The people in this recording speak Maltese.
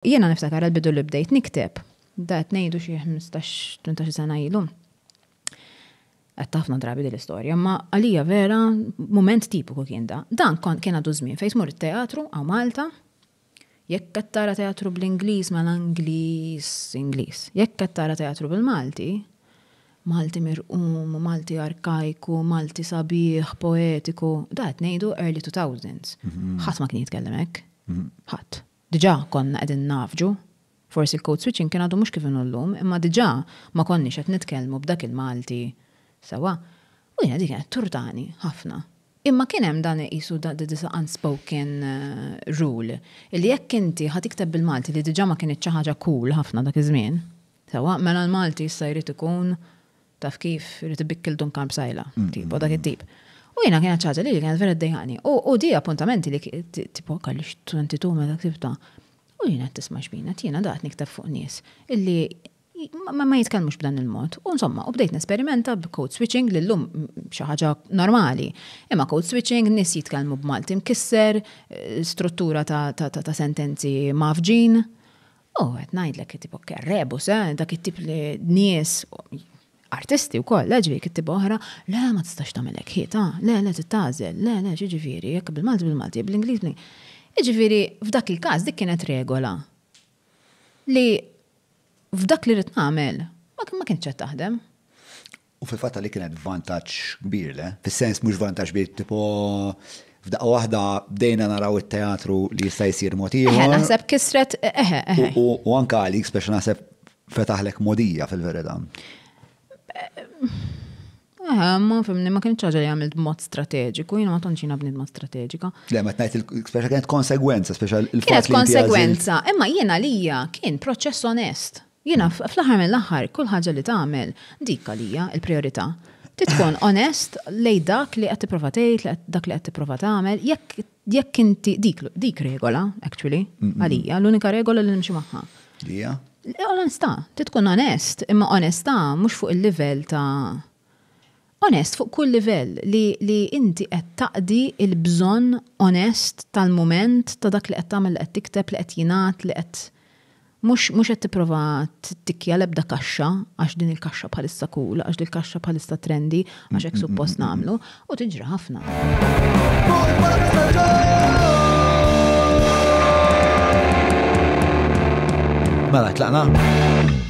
Jena niftakar għal-bidu li bdejt nikteb, da t-nejdu xie 15-18 sena jilu. Għattafna drabi dil-istoria, ma għalija vera moment tipiku kien da. Dan kon kien għadu zmin, fejn mur teatru għaw Malta, jekk kattara teatru bl-Inglis ma l-Inglis, Inglis. Jekk kattara teatru bil-Malti, Malti mirqum, Malti arkajku, Malti sabiħ, poetiku, da t-nejdu early 2000s. Mhm. ħat ma kien jitkellem hekk. Mhm. ħadd diġa konna għedin nafġu, forsi il-code switching kien għadu mux kif l-lum, imma diġa ma konni xet nitkelmu b'dak il-Malti. Sawa, u jena dik turtani, ħafna. Imma kien hemm dan isu da disa unspoken uh, rule, illi jekk inti ħad iktab bil-Malti li diġa ma kien xi ħaġa cool ħafna dak iż-żmien. Sawa, mela l-Malti issa jrid ikun taf kif irid ibikkil dun kamp sajla, mm. tipo dak it-tip. Mm -hmm. U jina kienet ċaġa li kienet vera d dajani U di appuntamenti li tipo kalli ma meta tibta. U t-tismax bina, t-jina daqt niktab fuq nies illi ma ma jitkellmux b'dan il-mod. U insomma, u bdejt nesperimenta b'code switching li l-lum xaħġa normali. Imma code switching nis jitkellmu b'Malti mkisser, eh, struttura ta' sentenzi mafġin. U għet najdlek tipo kerrebu, se, eh, dak it-tip li nis artisti u koll, leġvi kittib oħra, le ma tistax tamelek ta', le le t-tazel, le le ġiġifiri, jek bil-Malti bil-Malti, bil-Inglis bil jiġifieri, f'dak il-każ dik kienet regola li f'dak li rrit namel, ma kienx taħdem. U fil-fatta li kienet vantaġġ kbir, le? Fis-sens mhux vantaċ kbir, tipo f'daqqa waħda bdejna naraw it-teatru li jista' jsir mod Eħe, naħseb kisret eħe. U anka għalik speċi naħseb fetaħlek modija fil-verità ma fimni ma kienx ħaġa li jagħmel b'mod strateġiku, jiena ma tantx bnid mod strateġika. Le ma tgħid il-speċa kienet konsegwenza, speċa il Kienet konsegwenza, imma jiena lija kien proċess onest. Jiena fl-aħħar mill-aħħar kull ħaġa li tagħmel dik għalija il-priorità titkun onest lej dak li qed tipprova tgħid, dak li qed tipprova tagħmel, jekk jekk inti dik dik regola actually għalija l-unika regola li nimxi magħha. Dija. L-onestà, titkun onest, imma onesta mhux fuq il-livell ta' onest fuq kull livell li, li inti qed taqdi il-bżonn onest tal-moment ta' dak li qed tagħmel qed tikteb li qed jingħat li qed mhux mhux qed tipprova tikkja lebda kaxxa għax din il-kaxxa bħalissa kul, għax din il-kaxxa bħalissa trendi, għax hekk suppost nagħmlu u tiġri ħafna. Mela, tlaqna?